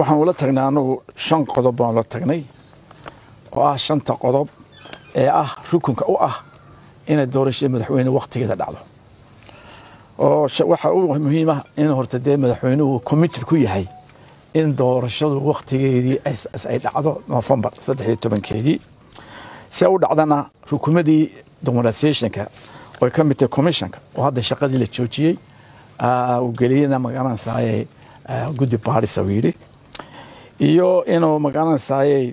waxaan ula tagnay annagu shan qodob baan ula tagnay oo ah shanta qodob ee ah rukunka u ah inay doorashada madaxweyne wakhtigeeda dhacdo oo waxaa u muhiima ah in horta dee madaxweynuhu committed ku yahay in doorashadu wakhtigeedii ay dhacdo nofembar saddex iyo tobankeedii si u dhacdana rukumadii dominatiationka oy ka mid tahay commissionka oo hadda shaqadii la joojiyey uu geliyena magaranaysaay guddi baadhis uu yidhi iyo inuu magaranaysaayey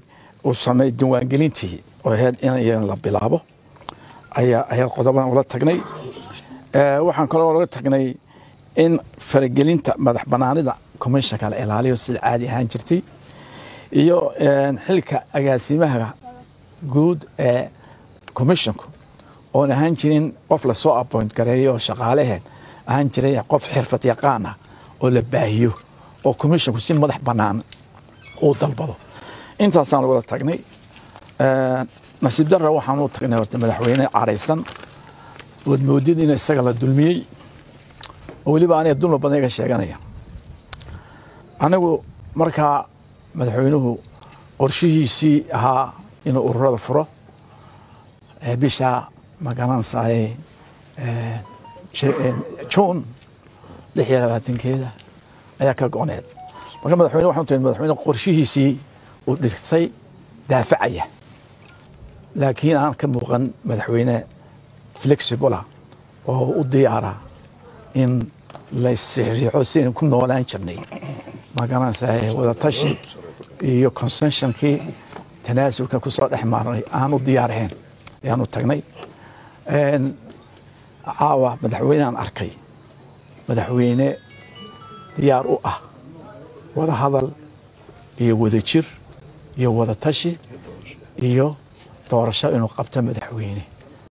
uu sameey diiwaangelintii oo ahayd in la bilaabo ayaa ahayd qodobadan ula tagnay waxaan kaloo laga tagnay in faragelinta madax banaanida commishnka la ilaaliyo sida caadi ahaan jirtay iyo xilka agaasimaha guud ee commishnku oon ahaan jirin qof lasoo appoint gareeyo oo shaqaalaheed ahaan jiray qof xirfad yaqaan ah oo la baahiyo oo commishnku si madax bannaan uu dalbado intaasaan wada tagnay eh, nasiib dara waxaan u tagnay horta madaxweyne caraysan ood moodid in isaga la dulmiyey oo weliba anaga dulma badan iga sheeganaya anigu markaa madaxweynuhu qorshihiisii ahaa inuu ururada furo bisha magaranaysaay eh, eh, juun lix iyo labaatankeeda ayaa ka go marka madaxweyne waxaan tahay madaxweyne qorshihiisii uu dhigtay daafacaya laakiin aan ka muuqan madaxweyne flexible ah oo u diyaara in la isriixriixo sidayn ku noolaan jirnay magaranaysaa wadatashi iyo consenshonkii tanaasulka ku soo dhex maarnay aanu diyaarahayn ayaanu tagnay caawa madaxweyneaan arkay madaxweyne diyaar u ah wada hadal iyo wada jir iyo wada tashi iyo doorasho inuu qabto madaxweyne